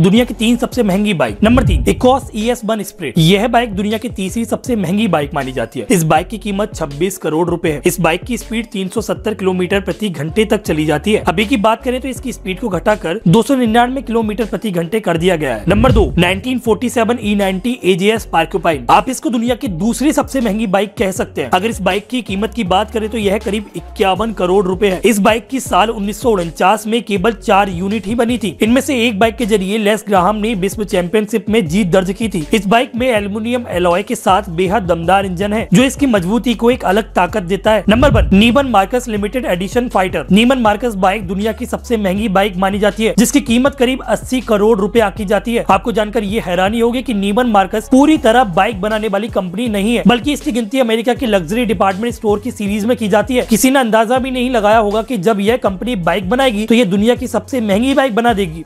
दुनिया की तीन सबसे महंगी बाइक नंबर तीन Ecosse E S one spirit यह बाइक दुनिया की तीसरी सबसे महंगी बाइक मानी जाती है इस बाइक की कीमत 26 करोड़ रुपए है इस बाइक की स्पीड 370 किलोमीटर प्रति घंटे तक चली जाती है अभी की बात करें तो इसकी स्पीड को घटाकर 299 किलोमीटर प्रति घंटे कर दिया गया है नंबर दो nineteen forty seven porcupine e आप इसको दुनिया की दूसरी सबसे महंगी बाइक कह सकते हैं अगर इस बाइक की कीमत की बात करें तो यह करीब इक्यावन करोड़ रूपए है इस बाइक की साल उन्नीस में केवल चार यूनिट ही बनी थी इनमें ऐसी एक बाइक के जरिए एलएस ग्राहम ने विश्व चैंपियनशिप में जीत दर्ज की थी इस बाइक में एल्युमिनियम एलॉय के साथ बेहद दमदार इंजन है जो इसकी मजबूती को एक अलग ताकत देता है number one Neiman Marcus limited edition fighter Neiman Marcus bike दुनिया की सबसे महंगी बाइक मानी जाती है जिसकी कीमत करीब अस्सी करोड़ रूपए आकी जाती है आपको जानकर ये हैरानी होगी की नीमन मार्कस पूरी तरह बाइक बनाने वाली कंपनी नहीं है बल्कि इसकी गिनती अमेरिका की लग्जरी डिपार्टमेंट स्टोर की सीरीज में की जाती है किसी ने अंदाजा भी नहीं लगाया होगा की जब यह कंपनी बाइक बनाएगी तो ये दुनिया की सबसे महंगी बाइक बना देगी